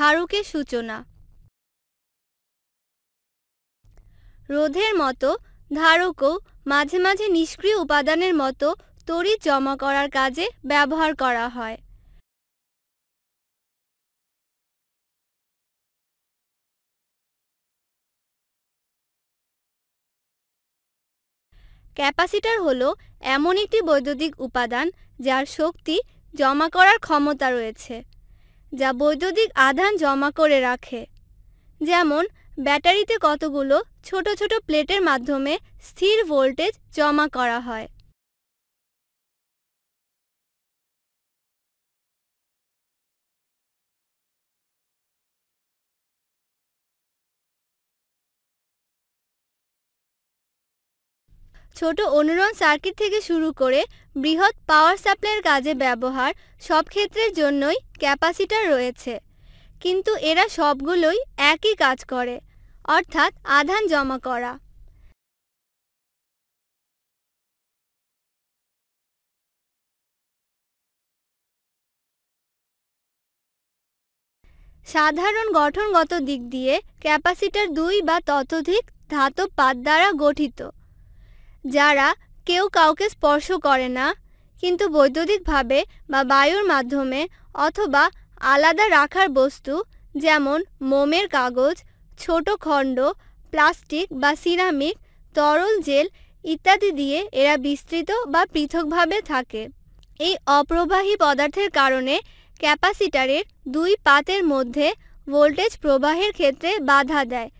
ধারকের সূচনা রোধের মতো ধারকও মাঝে মাঝে নিষ্ক্রিয় উপাদানের মতো তড়িৎ জমা করার কাজে ব্যবহার করা হয় ক্যাপাসিটার হল এমন একটি বৈদ্যুতিক উপাদান যার শক্তি জমা করার ক্ষমতা রয়েছে যা বৈদ্যুতিক আধান জমা করে রাখে যেমন ব্যাটারিতে কতগুলো ছোট ছোট প্লেটের মাধ্যমে স্থির ভোল্টেজ জমা করা হয় ছোট অনুরণ সার্কিট থেকে শুরু করে বৃহৎ পাওয়ার সাপ্লাইয়ের কাজে ব্যবহার সব ক্ষেত্রের জন্যই ক্যাপাসিটার রয়েছে কিন্তু এরা সবগুলোই একই কাজ করে অর্থাৎ আধান জমা করা সাধারণ গঠনগত দিক দিয়ে ক্যাপাসিটার দুই বা ততোধিক ধাতব পাত দ্বারা গঠিত যারা কেউ কাউকে স্পর্শ করে না কিন্তু বৈদ্যুতিকভাবে বা বায়ুর মাধ্যমে অথবা আলাদা রাখার বস্তু যেমন মোমের কাগজ ছোট খণ্ড প্লাস্টিক বা সিরামিক তরল জেল ইত্যাদি দিয়ে এরা বিস্তৃত বা পৃথকভাবে থাকে এই অপ্রবাহী পদার্থের কারণে ক্যাপাসিটারের দুই পাতের মধ্যে ভোল্টেজ প্রবাহের ক্ষেত্রে বাধা দেয়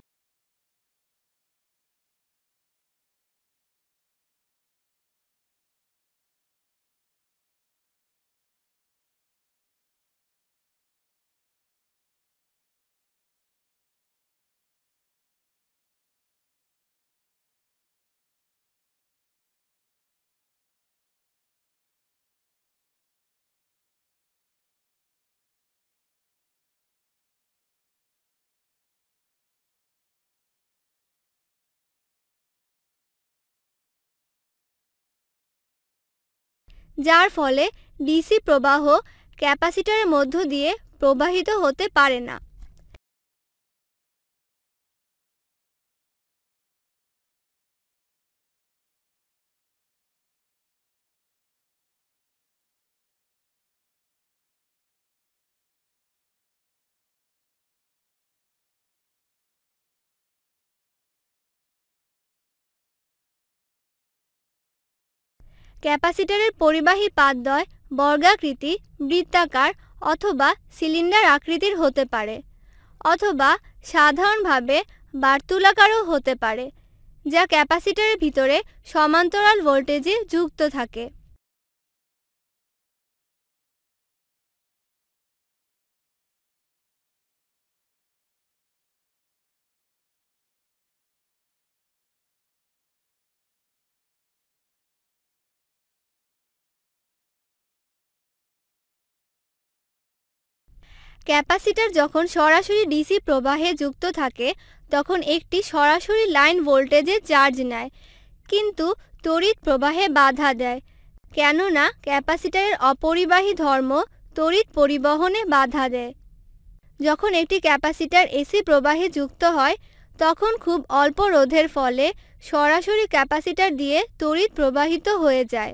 যার ফলে ডিসি প্রবাহ ক্যাপাসিটরের মধ্য দিয়ে প্রবাহিত হতে পারে না ক্যাপাসিটরের পরিবাহী পাতদ্বয় বর্গাকৃতি বৃত্তাকার অথবা সিলিন্ডার আকৃতির হতে পারে অথবা সাধারণভাবে বার্তুলাকারও হতে পারে যা ক্যাপাসিটরের ভিতরে সমান্তরাল ভোল্টেজে যুক্ত থাকে ক্যাপাসিটার যখন সরাসরি ডিসি প্রবাহে যুক্ত থাকে তখন একটি সরাসরি লাইন ভোল্টেজে চার্জ নেয় কিন্তু তড়িৎ প্রবাহে বাধা দেয় কেননা ক্যাপাসিটারের অপরিবাহী ধর্ম তড়িৎ পরিবহনে বাধা দেয় যখন একটি ক্যাপাসিটার এসি প্রবাহে যুক্ত হয় তখন খুব অল্প রোধের ফলে সরাসরি ক্যাপাসিটার দিয়ে তড়িৎ প্রবাহিত হয়ে যায়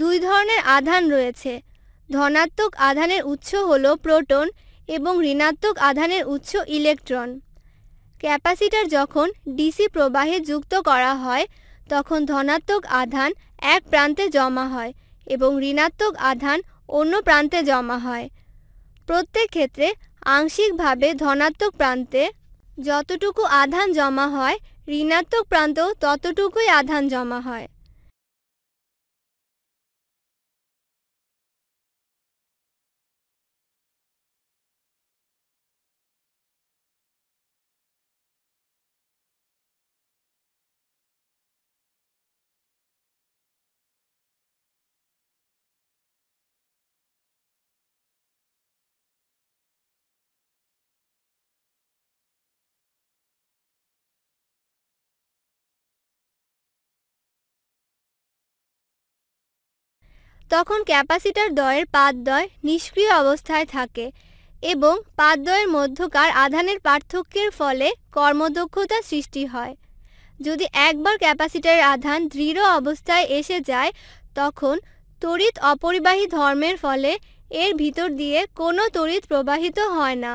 দুই ধরনের আধান রয়েছে ধনাত্মক আধানের উৎস হল প্রোটন এবং ঋণাত্মক আধানের উৎস ইলেকট্রন ক্যাপাসিটার যখন ডিসি প্রবাহে যুক্ত করা হয় তখন ধনাত্মক আধান এক প্রান্তে জমা হয় এবং ঋণাত্মক আধান অন্য প্রান্তে জমা হয় প্রত্যেক ক্ষেত্রে আংশিকভাবে ধনাত্মক প্রান্তে যতটুকু আধান জমা হয় ঋণাত্মক প্রান্তেও ততটুকুই আধান জমা হয় তখন ক্যাপাসিটার দয়ের পাদদ্বয় নিষ্ক্রিয় অবস্থায় থাকে এবং পাদদ্বয়ের মধ্যকার আধানের পার্থক্যের ফলে কর্মদক্ষতা সৃষ্টি হয় যদি একবার ক্যাপাসিটারের আধান দৃঢ় অবস্থায় এসে যায় তখন তড়িৎ অপরিবাহী ধর্মের ফলে এর ভিতর দিয়ে কোনো তড়িৎ প্রবাহিত হয় না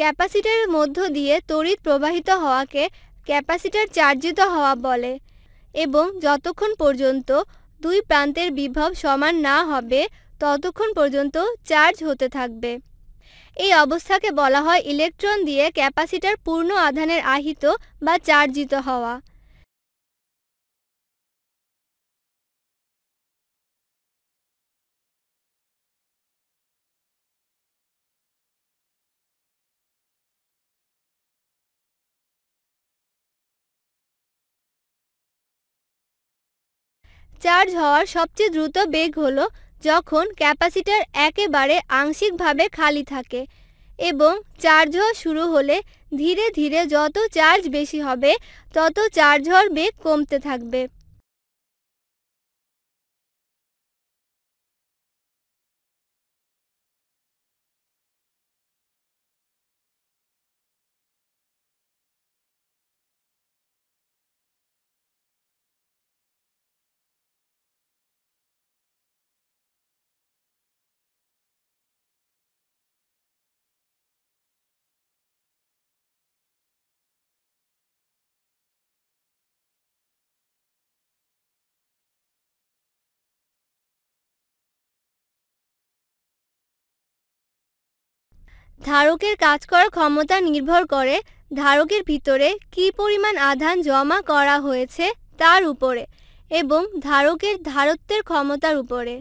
ক্যাপাসিটারের মধ্য দিয়ে তড়িৎ প্রবাহিত হওয়াকে ক্যাপাসিটার চার্জিত হওয়া বলে এবং যতক্ষণ পর্যন্ত দুই প্রান্তের বিভব সমান না হবে ততক্ষণ পর্যন্ত চার্জ হতে থাকবে এই অবস্থাকে বলা হয় ইলেকট্রন দিয়ে ক্যাপাসিটার পূর্ণ আধানের আহিত বা চার্জিত হওয়া চার্জ হওয়ার সবচেয়ে দ্রুত বেগ হলো যখন ক্যাপাসিটার একেবারে আংশিকভাবে খালি থাকে এবং চার্জ হওয়া শুরু হলে ধীরে ধীরে যত চার্জ বেশি হবে তত চার্জ হওয়ার বেগ কমতে থাকবে ধারকের কাজ করার ক্ষমতা নির্ভর করে ধারকের ভিতরে কি পরিমাণ আধান জমা করা হয়েছে তার উপরে এবং ধারকের ধারত্বের ক্ষমতার উপরে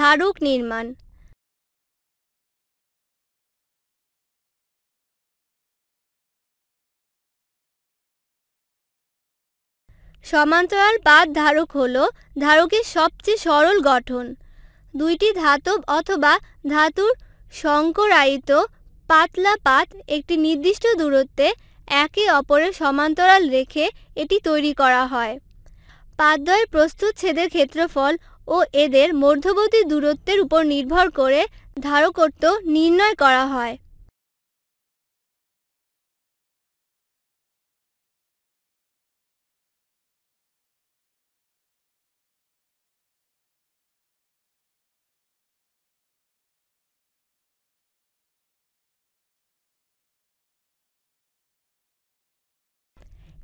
ধারক নির্মাণ সমান্তরাল পাত ধারক হল ধারকের সবচেয়ে সরল গঠন দুইটি ধাতব অথবা ধাতুর সংকরায়িত পাতলা পাত একটি নির্দিষ্ট দূরত্বে একে অপরের সমান্তরাল রেখে এটি তৈরি করা হয় পাতদ্বয়ের প্রস্তুচ্ছেদের ক্ষেত্রফল ও এদের মধ্যবর্তী দূরত্বের উপর নির্ভর করে ধারকত্ব নির্ণয় করা হয়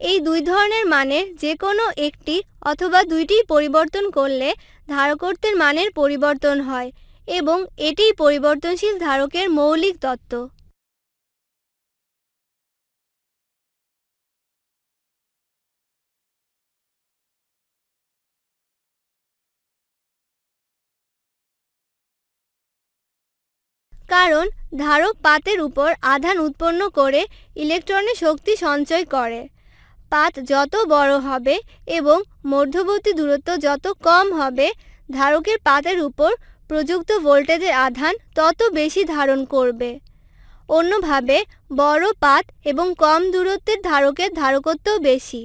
এই দুই ধরনের মানের যে কোনো একটি অথবা দুইটি পরিবর্তন করলে ধারকত্বের মানের পরিবর্তন হয় এবং এটি পরিবর্তনশীল ধারকের মৌলিক তত্ত্ব কারণ ধারক পাতের উপর আধান উৎপন্ন করে ইলেকট্রনে শক্তি সঞ্চয় করে পাত যত বড় হবে এবং মধ্যবর্তী দূরত্ব যত কম হবে ধারকের পাতের উপর প্রযুক্ত ভোল্টেজের আধান তত বেশি ধারণ করবে অন্যভাবে বড় পাত এবং কম দূরত্বের ধারকের ধারকত্ব বেশি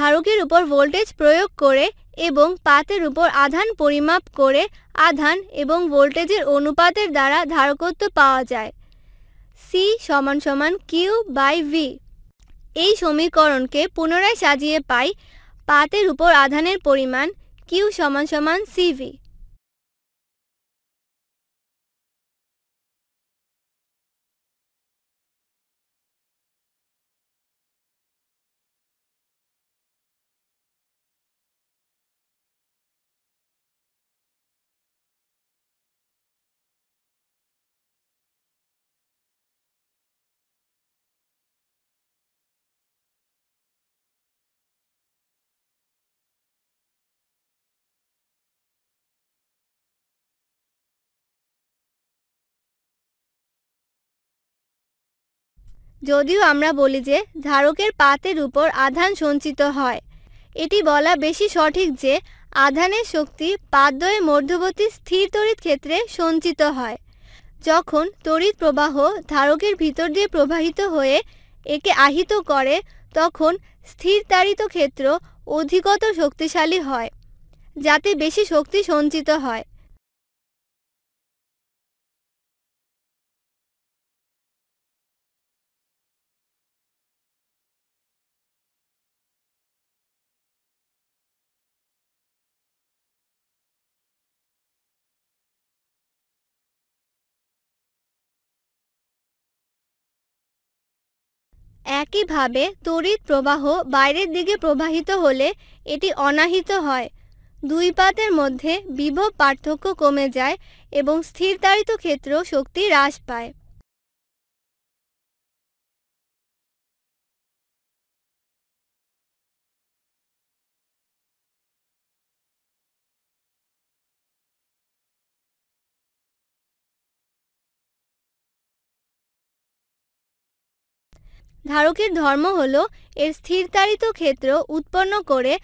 ধারকের উপর ভোল্টেজ প্রয়োগ করে এবং পাতের উপর আধান পরিমাপ করে আধান এবং ভোল্টেজের অনুপাতের দ্বারা ধারকত্ব পাওয়া যায় সি সমান সমান কিউ বাই ভি এই সমীকরণকে পুনরায় সাজিয়ে পাই পাতের উপর আধানের পরিমাণ কিউ সমান সমান সিভি যদিও আমরা বলি যে ধারকের পাতের উপর আধান সঞ্চিত হয় এটি বলা বেশি সঠিক যে আধানের শক্তি পাদ্যয়ে মধ্যবর্তী স্থির তড়িৎ ক্ষেত্রে সঞ্চিত হয় যখন তড়িৎ প্রবাহ ধারকের ভিতর দিয়ে প্রবাহিত হয়ে একে আহিত করে তখন স্থির তাড়িত ক্ষেত্র অধিকত শক্তিশালী হয় যাতে বেশি শক্তি সঞ্চিত হয় একইভাবে তড়িৎ প্রবাহ বাইরের দিকে প্রবাহিত হলে এটি অনাহিত হয় দুই পাতের মধ্যে বিভব পার্থক্য কমে যায় এবং স্থিরতাড়িত ক্ষেত্র শক্তি হ্রাস পায় ধারকের ধর্ম হল এর স্থিরতারিত ক্ষেত্র উৎপন্ন করে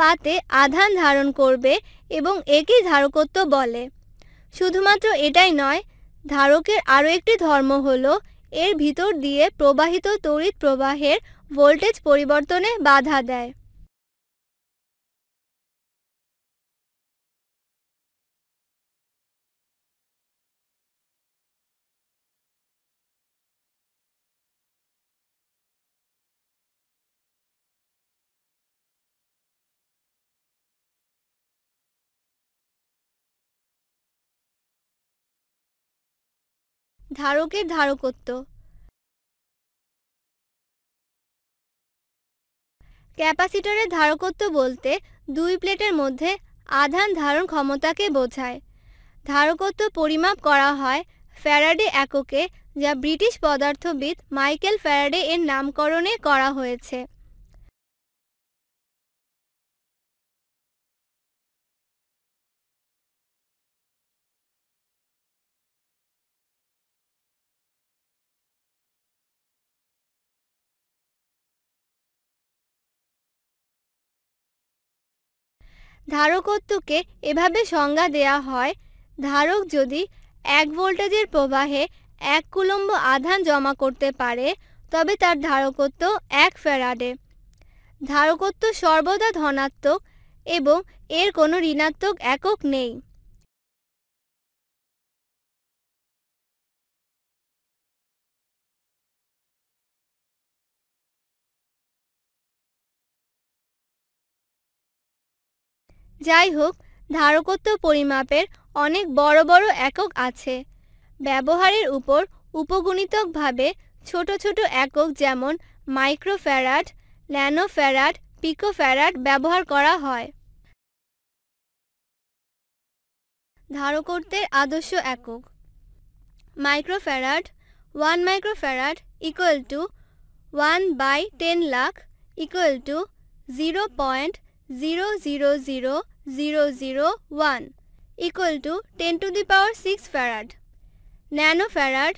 পাতে আধান ধারণ করবে এবং একে ধারকত্ব বলে শুধুমাত্র এটাই নয় ধারকের আরও একটি ধর্ম হল এর ভিতর দিয়ে প্রবাহিত তড়িৎ প্রবাহের ভোল্টেজ পরিবর্তনে বাধা দেয় ধারকের ধারকত্ব ক্যাপাসিটরের ধারকত্ব বলতে দুই প্লেটের মধ্যে আধান ধারণ ক্ষমতাকে বোঝায় ধারকত্ব পরিমাপ করা হয় ফ্যারাডে এককে যা ব্রিটিশ পদার্থবিদ মাইকেল ফ্যারাডে এর নামকরণে করা হয়েছে ধারকত্বকে এভাবে সংজ্ঞা দেয়া হয় ধারক যদি এক ভোল্টেজের প্রবাহে এক কুলম্ব আধান জমা করতে পারে তবে তার ধারকত্ব এক ফেরাডে ধারকত্ব সর্বদা ধনাত্মক এবং এর কোনো ঋণাত্মক একক নেই যাই হোক ধারকত্ব পরিমাপের অনেক বড় বড় একক আছে ব্যবহারের উপর উপগুণিতকভাবে ছোট ছোট একক যেমন মাইক্রোফ্যারাড ন্যানোফ্যারাড পিকোফ্যারাড ব্যবহার করা হয় ধারকত্বের আদর্শ একক microfarad one microfarad equal to one by ten lakh equal to zero point zero zero zero 001 equal to 10 to the power 6 farad. Nanofarad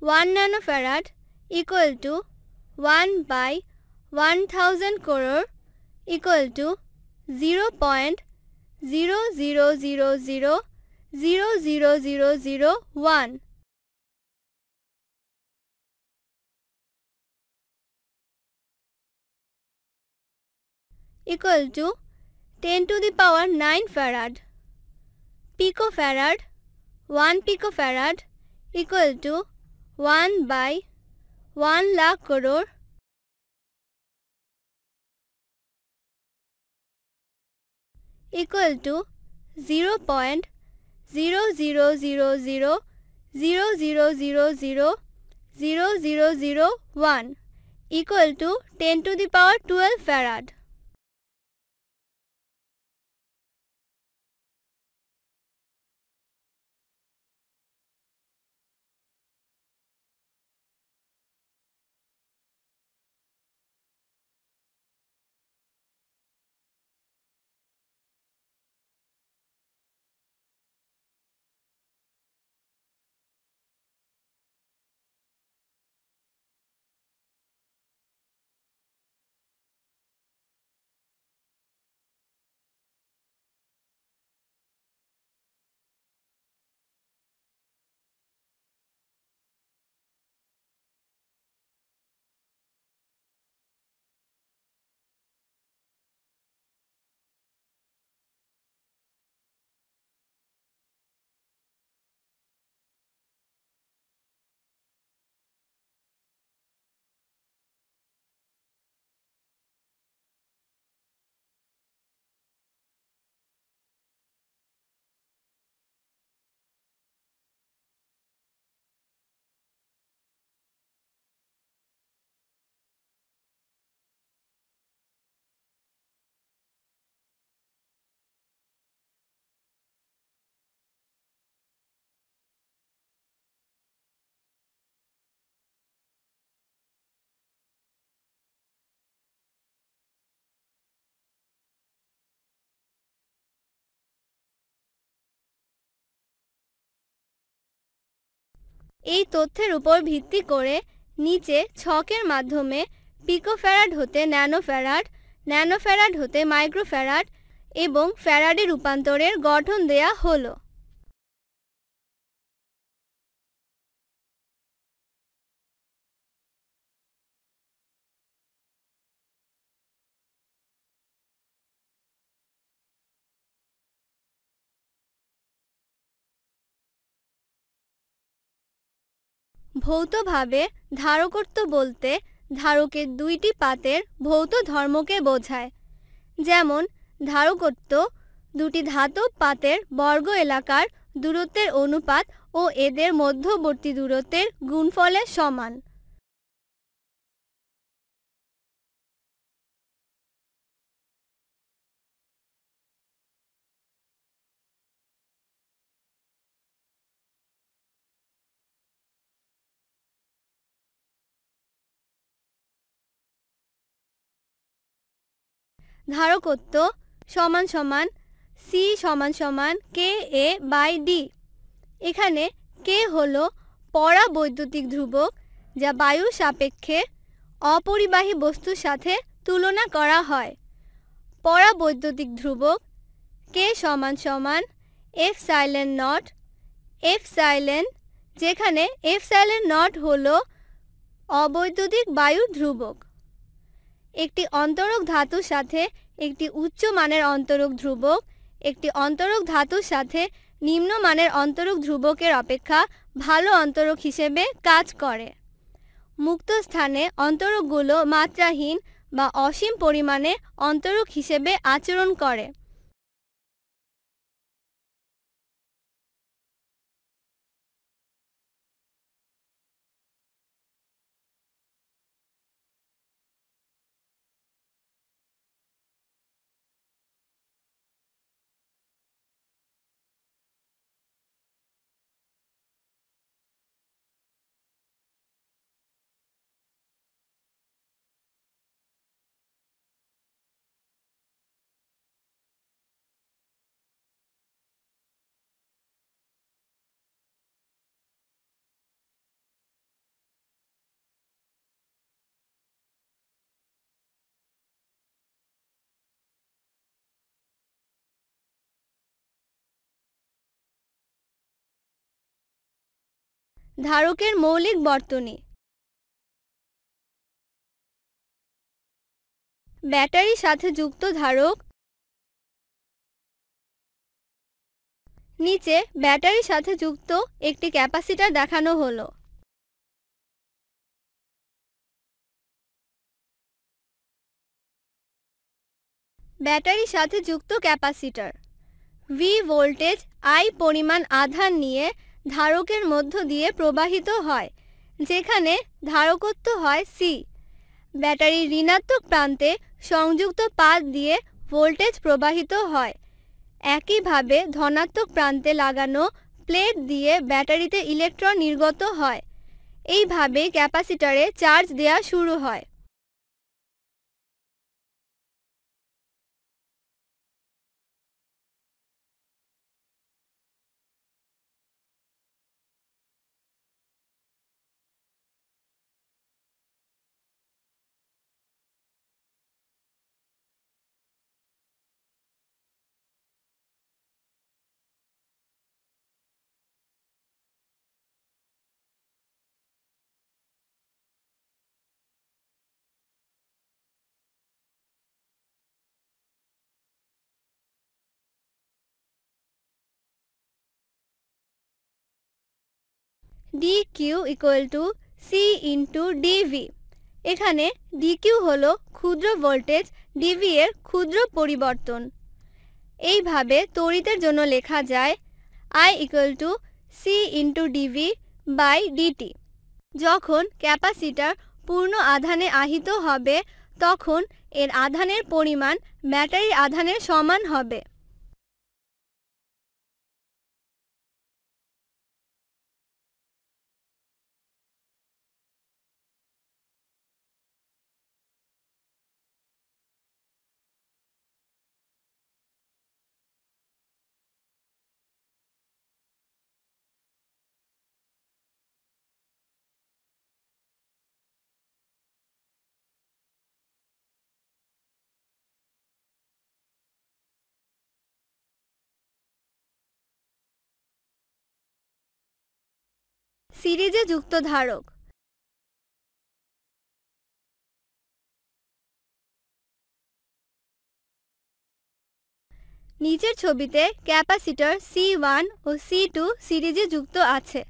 1 nanofarad equal to 1 by 1000 crore equal to 0.000000001. equal to 10 to the power 9 farad. Picofarad 1 picofarad equal to 1 by 1 lakh crore equal to 0 0.00000000001 equal to 10 to the power 12 farad. এই তথ্যের উপর ভিত্তি করে নিচে ছকের মাধ্যমে পিকোফ্যারাড হতে ন্যানোফ্যারাড ন্যানোফ্যারাড হতে মাইক্রোফ্যারাড এবং ফ্যারাডে রূপান্তরের গঠন দেয়া হলো ভৌতভাবে ধারকত্ব বলতে ধারকের দুইটি পাতের ভৌত ধর্মকে বোঝায় যেমন ধারকত্ব দুটি ধাতব পাতের বর্গ এলাকার দূরত্বের অনুপাত ও এদের মধ্যবর্তী দূরত্বের গুণফলের সমান ধারকত্ব সমান সমান সি সমান সমান কে এ বাই ডি এখানে কে হল পরা বৈদ্যুতিক ধ্রুবক যা বায়ু সাপেক্ষে অপরিবাহী বস্তুর সাথে তুলনা করা হয় পরা বৈদ্যুতিক ধ্রুবক কে সমান সমান epsilon naught epsilon যেখানে এফ সাইলেন নট হল অবৈদ্যুতিক বায়ু ধ্রুবক একটি অন্তরক ধাতুর সাথে একটি উচ্চ মানের অন্তরক ধ্রুবক একটি অন্তরক ধাতুর সাথে নিম্নমানের অন্তরক ধ্রুবকের অপেক্ষা ভালো অন্তরক হিসেবে কাজ করে মুক্ত স্থানে অন্তরকগুলো মাত্রাহীন বা অসীম পরিমাণে অন্তরক হিসেবে আচরণ করে ধারকের মৌলিক বর্তনী ব্যাটারির সাথে যুক্ত ধারক নিচে ব্যাটারির সাথে যুক্ত একটি ক্যাপাসিটার দেখানো হলো ব্যাটারির সাথে যুক্ত ক্যাপাসিটার ভি ভোল্টেজ আই পরিমাণ আধান নিয়ে ধারকের মধ্য দিয়ে প্রবাহিত হয় যেখানে ধারকত্ব হয় সি ব্যাটারির ঋণাত্মক প্রান্তে সংযুক্ত পাত দিয়ে ভোল্টেজ প্রবাহিত হয় একইভাবে ধনাত্মক প্রান্তে লাগানো প্লেট দিয়ে ব্যাটারিতে ইলেকট্রন নির্গত হয় এইভাবে ক্যাপাসিটরে চার্জ দেয়া শুরু হয় d Q equal to C into d V এখানে ডিকিউ হল ক্ষুদ্র ভোল্টেজ ডিভি এর ক্ষুদ্র পরিবর্তন এইভাবে তড়িতের জন্য লেখা যায় I equal to C into d V by d t যখন ক্যাপাসিটার পূর্ণ আধানে আহিত হবে তখন এর আধানের পরিমাণ ব্যাটারির আধানের সমান হবে সিরিজে যুক্ত ধারক নিচের ছবিতে ক্যাপাসিটর সি ওয়ান ও সি টু সিরিজে যুক্ত আছে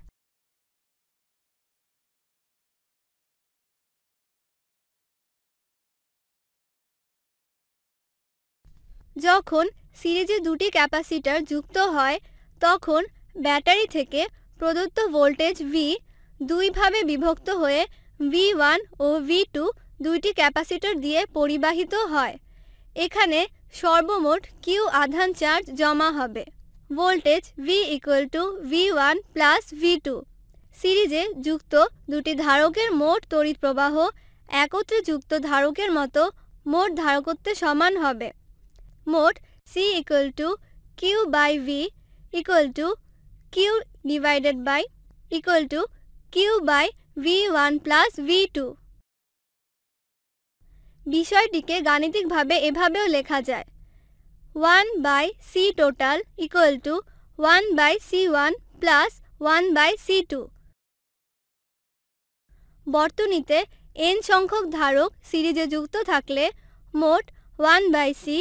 যখন সিরিজে দুটি ক্যাপাসিটার যুক্ত হয় তখন ব্যাটারি থেকে প্রদত্ত ভোল্টেজ ভি দুইভাবে বিভক্ত হয়ে ভি ওয়ান ও ভি টু দুইটি ক্যাপাসিটর দিয়ে পরিবাহিত হয় এখানে সর্বমোট কিউ আধান চার্জ জমা হবে voltage V equal to V one plus V two সিরিজে যুক্ত দুটি ধারকের মোট তড়িৎ প্রবাহ একত্রে যুক্ত ধারকের মতো মোট ধারকত্বে সমান হবে মোট C equal to Q by V equal to q divided by equal to q by v1 plus v2 বিষয়টিকে গাণিতিকভাবে এভাবেও লেখা যায় one by C total equal to one by C one plus one by C two বর্তনীতে n সংখ্যক ধারক সিরিজে যুক্ত থাকলে মোট one by C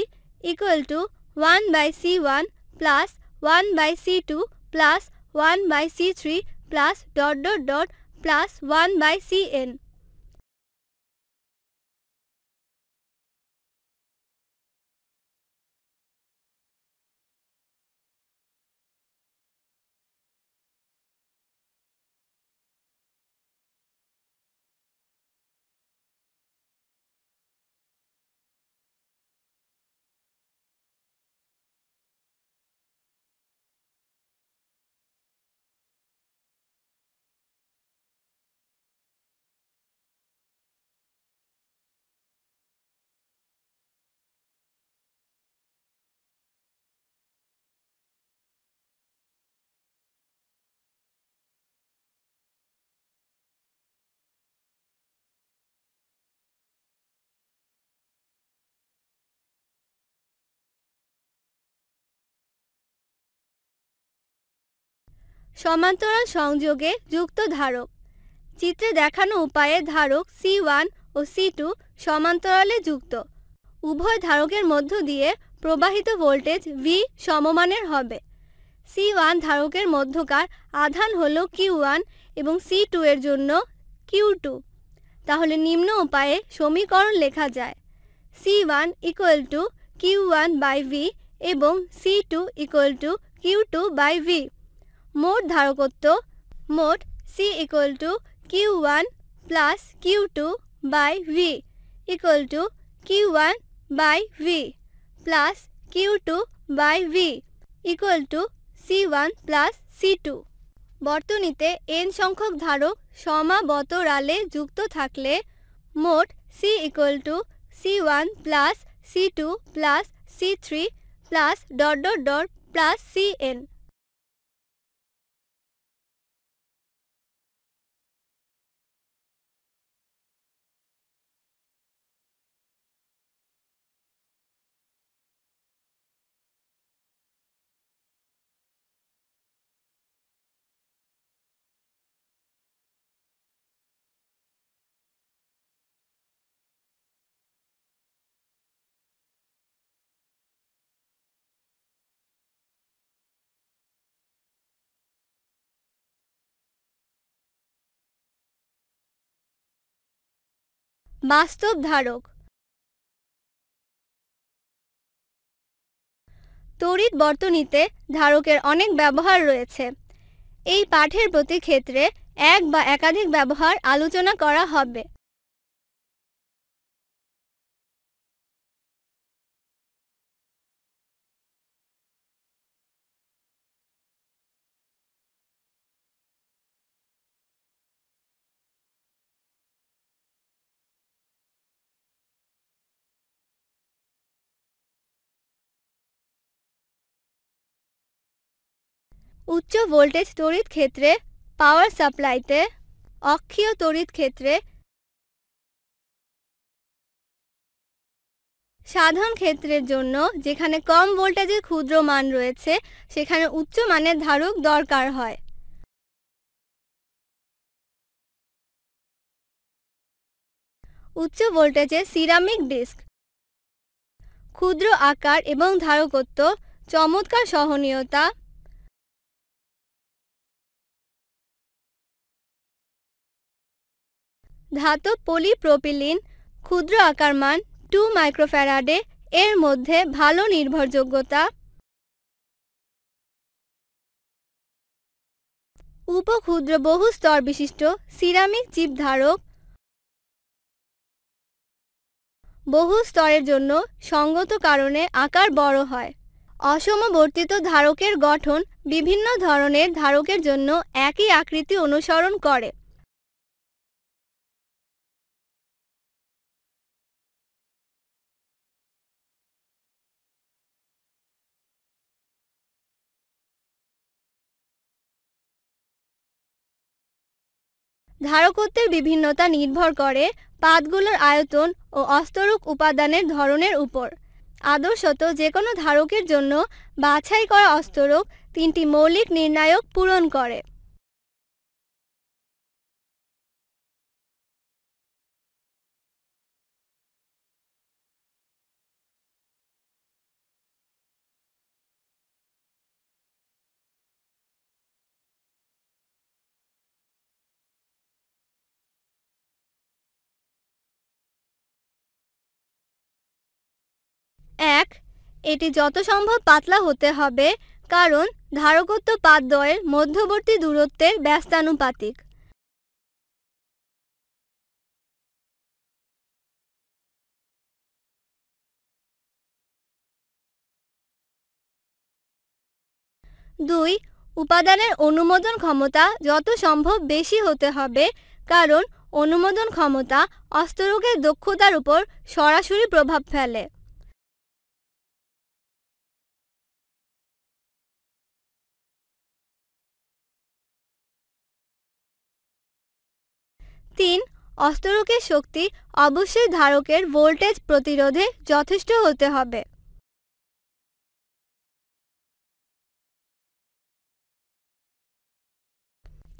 equal to one by C one plus one by C two plus 1 by C3 plus dot dot dot plus 1 by Cn. সমান্তরাল সংযোগে যুক্ত ধারক চিত্রে দেখানো উপায়ে ধারক সি ওয়ান ও সি টু সমান্তরালে যুক্ত উভয় ধারকের মধ্য দিয়ে প্রবাহিত ভোল্টেজ ভি সমমানের হবে সি ওয়ান ধারকের মধ্যকার আধান হল কিউ ওয়ান এবং সি টু এর জন্য কিউ টু তাহলে নিম্ন উপায়ে সমীকরণ লেখা যায় C one equal to Q one by V এবং C two equal to Q two by V মোট ধারকত্ব মোট C equal to Q one plus Q two by V equal to Q one by V plus Q two by V equal to C one plus C two বর্তনীতে n সংখ্যক ধারক সমাবতরালে যুক্ত থাকলে মোট C equal to C one plus C two plus C three plus dot dot dot plus C n বাস্তব ধারক তড়িৎ বর্তনীতে ধারকের অনেক ব্যবহার রয়েছে এই পাঠের প্রতি ক্ষেত্রে এক বা একাধিক ব্যবহার আলোচনা করা হবে উচ্চ ভোল্টেজ তড়িৎ ক্ষেত্রে পাওয়ার সাপ্লাইতে অক্ষীয় তড়িৎ ক্ষেত্রে সাধারণ ক্ষেত্রের জন্য যেখানে কম ভোল্টেজের ক্ষুদ্র মান রয়েছে সেখানে উচ্চ মানের ধারক দরকার হয় উচ্চ ভোল্টেজে সিরামিক ডিস্ক ক্ষুদ্র আকার এবং ধারকত্ব চমৎকার সহনীয়তা ধাতব পলিপ্রোপিলিন ক্ষুদ্র আকার মান টু মাইক্রোফ্যারাডে এর মধ্যে ভালো নির্ভরযোগ্যতা উপক্ষুদ্র বহু স্তর বিশিষ্ট সিরামিক চিপ ধারক বহু স্তরের জন্য সঙ্গত কারণে আকার বড় হয় অসমবর্তিত ধারকের গঠন বিভিন্ন ধরনের ধারকের জন্য একই আকৃতি অনুসরণ করে ধারকত্বের বিভিন্নতা নির্ভর করে পাতগুলোর আয়তন ও অস্তরূপ উপাদানের ধরনের উপর আদর্শত যে কোনো ধারকের জন্য বাছাই করা অস্তরক তিনটি মৌলিক নির্ণায়ক পূরণ করে এটি যত সম্ভব পাতলা হতে হবে কারণ ধারকত্ব পাতদ্বয়ের মধ্যবর্তী দূরত্বের ব্যস্তানুপাতিক দুই উপাদানের অনুমোদন ক্ষমতা যত সম্ভব বেশি হতে হবে কারণ অনুমোদন ক্ষমতা অস্তরকের দক্ষতার উপর সরাসরি প্রভাব ফেলে তিন অস্তরকের শক্তি অবশ্যই ধারকের ভোল্টেজ প্রতিরোধে যথেষ্ট হতে হবে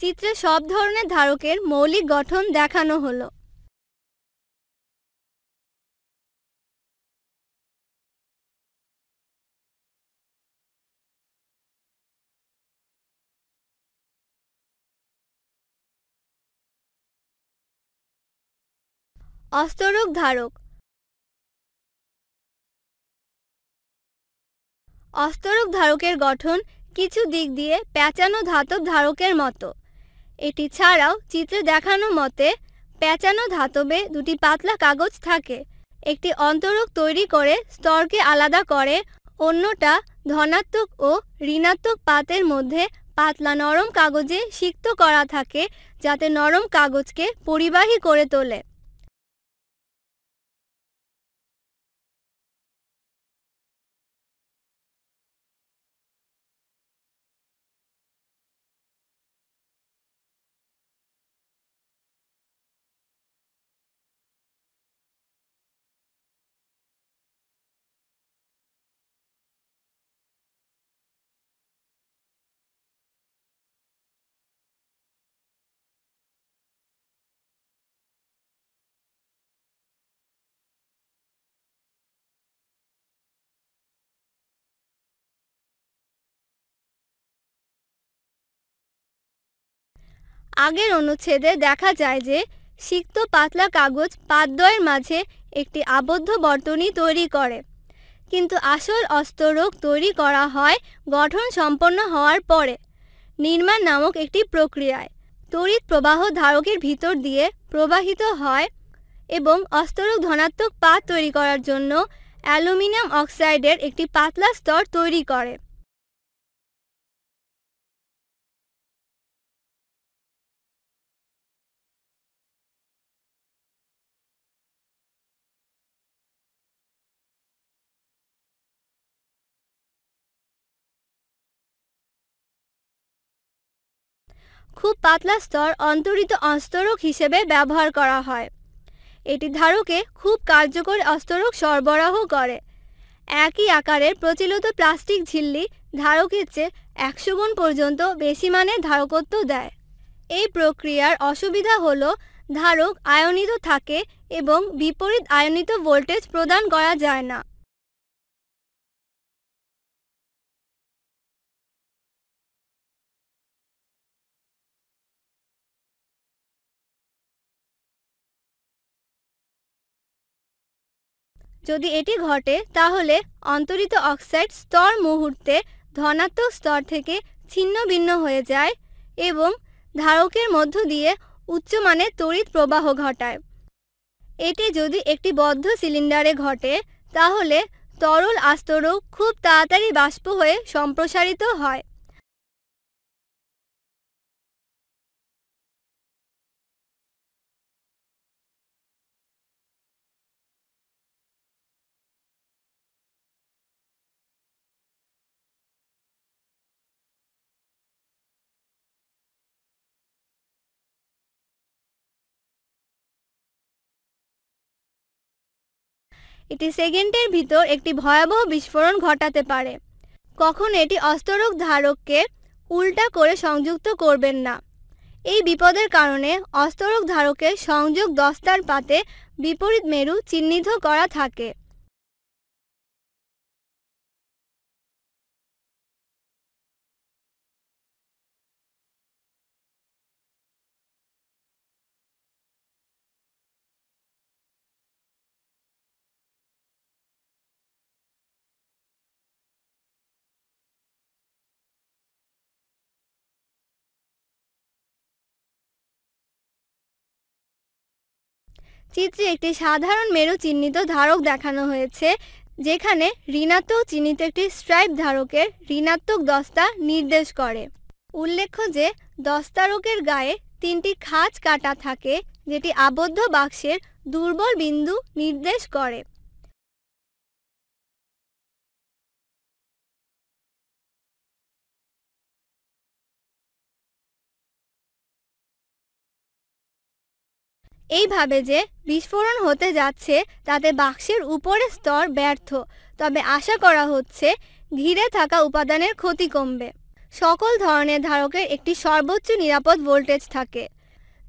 চিত্রে সব ধরনের ধারকের মৌলিক গঠন দেখানো হলো অস্তরক ধারক অস্তরক ধারকের গঠন কিছু দিক দিয়ে প্যাঁচানো ধাতব ধারকের মতো এটি ছাড়াও চিত্রে দেখানো মতে প্যাঁচানো ধাতবে দুটি পাতলা কাগজ থাকে একটি অন্তরক তৈরি করে স্তরকে আলাদা করে অন্যটা ধনাত্মক ও ঋণাত্মক পাতের মধ্যে পাতলা নরম কাগজে সিক্ত করা থাকে যাতে নরম কাগজকে পরিবাহী করে তোলে আগের অনুচ্ছেদে দেখা যায় যে সিক্ত পাতলা কাগজ পাদ্দয়ের মাঝে একটি আবদ্ধ বর্তনী তৈরি করে কিন্তু আসল অস্তরোগ তৈরি করা হয় গঠন সম্পন্ন হওয়ার পরে নির্মাণ নামক একটি প্রক্রিয়ায় তড়িৎ প্রবাহ ধারকের ভিতর দিয়ে প্রবাহিত হয় এবং অস্তরক ধনাত্মক পাত তৈরি করার জন্য অ্যালুমিনিয়াম অক্সাইডের একটি পাতলা স্তর তৈরি করে খুব পাতলা স্তর অন্তরিত অস্তরক হিসেবে ব্যবহার করা হয় এটি ধারকে খুব কার্যকর অস্তরক সরবরাহ করে একই আকারের প্রচলিত প্লাস্টিক ঝিল্লি ধারকের চেয়ে একশো গুণ পর্যন্ত বেশি মানে ধারকত্ব দেয় এই প্রক্রিয়ার অসুবিধা হল ধারক আয়নিত থাকে এবং বিপরীত আয়নিত ভোল্টেজ প্রদান করা যায় না যদি এটি ঘটে তাহলে অন্তরিত অক্সাইড স্তর মুহূর্তে ধনাত্মক স্তর থেকে ছিন্ন ভিন্ন হয়ে যায় এবং ধারকের মধ্য দিয়ে উচ্চমানের তড়িৎ প্রবাহ ঘটায় এটি যদি একটি বদ্ধ সিলিন্ডারে ঘটে তাহলে তরল আস্তরও খুব তাড়াতাড়ি বাষ্প হয়ে সম্প্রসারিত হয় এটি সেকেন্ডের ভিতর একটি ভয়াবহ বিস্ফোরণ ঘটাতে পারে কখন এটি অস্তরক ধারককে উল্টা করে সংযুক্ত করবেন না এই বিপদের কারণে অস্তরক ধারকের সংযোগ দস্তার পাতে বিপরীত মেরু চিহ্নিত করা থাকে চিত্রে একটি সাধারণ মেরু চিহ্নিত ধারক দেখানো হয়েছে যেখানে ঋণাত্মক চিহ্নিত একটি স্ট্রাইপ ধারকের ঋণাত্মক দস্তা নির্দেশ করে উল্লেখ্য যে দস্তারকের গায়ে তিনটি খাঁজ কাটা থাকে যেটি আবদ্ধ বাক্সের দুর্বল বিন্দু নির্দেশ করে এইভাবে যে বিস্ফোরণ হতে যাচ্ছে তাতে বাক্সের উপরের স্তর ব্যর্থ তবে আশা করা হচ্ছে ঘিরে থাকা উপাদানের ক্ষতি কমবে সকল ধরনের ধারকের একটি সর্বোচ্চ নিরাপদ ভোল্টেজ থাকে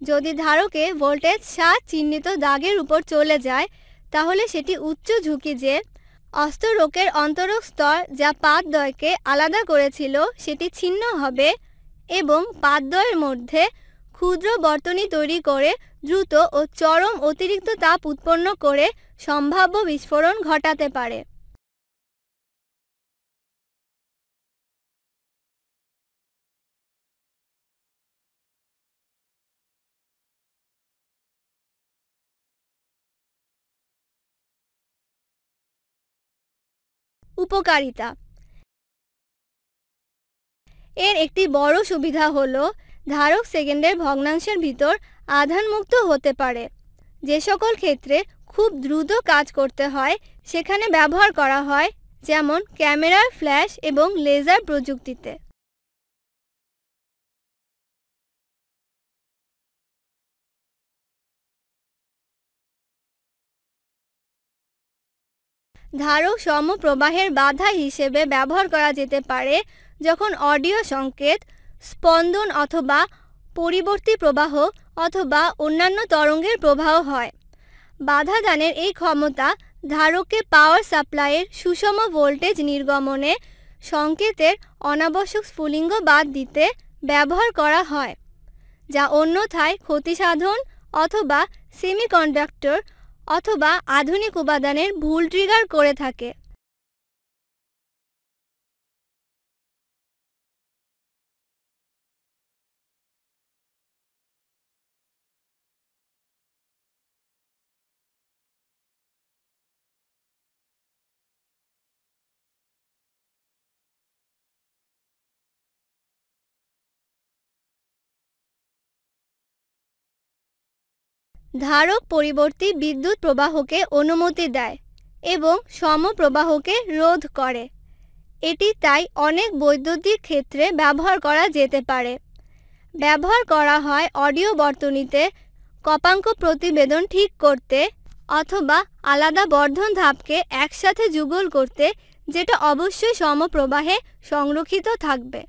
যদি ধারকে ভোল্টেজ সাত চিহ্নিত দাগের উপর চলে যায় তাহলে সেটি উচ্চ ঝুঁকি যে অস্তরোকের অন্তরক স্তর যা পাতদয়কে আলাদা করেছিল সেটি ছিন্ন হবে এবং পাতদয়ের মধ্যে ক্ষুদ্র বর্তনী তৈরি করে দ্রুত ও চরম অতিরিক্ত তাপ উৎপন্ন করে সম্ভাব্য বিস্ফোরণ ঘটাতে পারে উপকারিতা এর একটি বড় সুবিধা হলো ধারক সেকেন্ডের ভগ্নাংশের ভিতর আধানমুক্ত হতে পারে যে সকল ক্ষেত্রে খুব দ্রুত কাজ করতে হয় সেখানে ব্যবহার করা হয় যেমন ক্যামেরার ফ্ল্যাশ এবং লেজার প্রযুক্তিতে ধারক সমপ্রবাহের বাধা হিসেবে ব্যবহার করা যেতে পারে যখন অডিও সংকেত স্পন্দন অথবা পরিবর্তী প্রবাহ অথবা অন্যান্য তরঙ্গের প্রবাহ হয় বাধা দানের এই ক্ষমতা ধারককে পাওয়ার সাপ্লাইয়ের সুষম ভোল্টেজ নির্গমনে সংকেতের অনাবশ্যক স্ফুলিঙ্গ বাদ দিতে ব্যবহার করা হয় যা অন্যথায় ক্ষতিসাধন অথবা সেমিকন্ডাক্টর অথবা আধুনিক উপাদানের ভুল ট্রিগার করে থাকে ধারক পরিবর্তী বিদ্যুৎ প্রবাহকে অনুমতি দেয় এবং সমপ্রবাহকে রোধ করে এটি তাই অনেক বৈদ্যুতিক ক্ষেত্রে ব্যবহার করা যেতে পারে ব্যবহার করা হয় অডিও বর্তনীতে কপাঙ্ক প্রতিবেদন ঠিক করতে অথবা আলাদা বর্ধন ধাপকে একসাথে যুগল করতে যেটা অবশ্যই সমপ্রবাহে সংরক্ষিত থাকবে